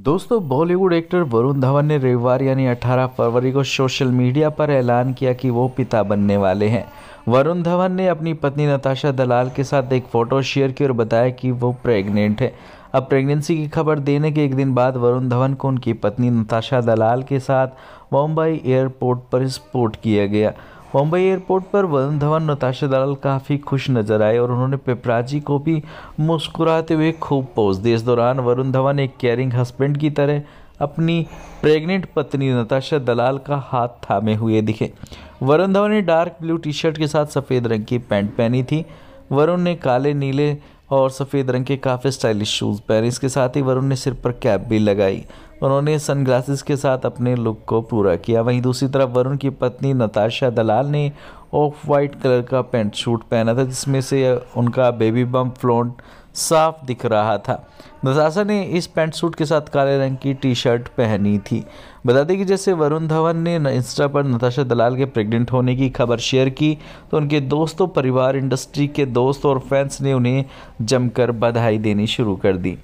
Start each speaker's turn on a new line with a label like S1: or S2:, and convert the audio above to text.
S1: दोस्तों बॉलीवुड एक्टर वरुण धवन ने रविवार यानी 18 फरवरी को सोशल मीडिया पर ऐलान किया कि वो पिता बनने वाले हैं वरुण धवन ने अपनी पत्नी नताशा दलाल के साथ एक फ़ोटो शेयर की और बताया कि वो प्रेग्नेंट है अब प्रेगनेंसी की खबर देने के एक दिन बाद वरुण धवन को उनकी पत्नी नताशा दलाल के साथ मुंबई एयरपोर्ट पर स्पोर्ट किया गया मुंबई एयरपोर्ट पर वरुण धवन नताशा दलाल काफ़ी खुश नजर आए और उन्होंने पिपराजी को भी मुस्कुराते हुए खूब पोज दिए इस दौरान वरुण धवन एक केयरिंग हस्बैंड की तरह अपनी प्रेग्नेंट पत्नी नताशा दलाल का हाथ थामे हुए दिखे वरुण धवन ने डार्क ब्लू टी शर्ट के साथ सफ़ेद रंग की पैंट पहनी थी वरुण ने काले नीले और सफ़ेद रंग के काफ़ी स्टाइलिश शूज़ पहने इसके साथ ही वरुण ने सिर पर कैप भी लगाई उन्होंने सनग्लासेस के साथ अपने लुक को पूरा किया वहीं दूसरी तरफ वरुण की पत्नी नताशा दलाल ने ऑफ वाइट कलर का पेंट सूट पहना था जिसमें से उनका बेबी बम फ्लोट साफ दिख रहा था नताशा ने इस पेंट सूट के साथ काले रंग की टी शर्ट पहनी थी बता दें कि जैसे वरुण धवन ने इंस्टा पर नताशा दलाल के प्रेग्नेंट होने की खबर शेयर की तो उनके दोस्तों परिवार इंडस्ट्री के दोस्त और फैंस ने उन्हें जमकर बधाई देनी शुरू कर दी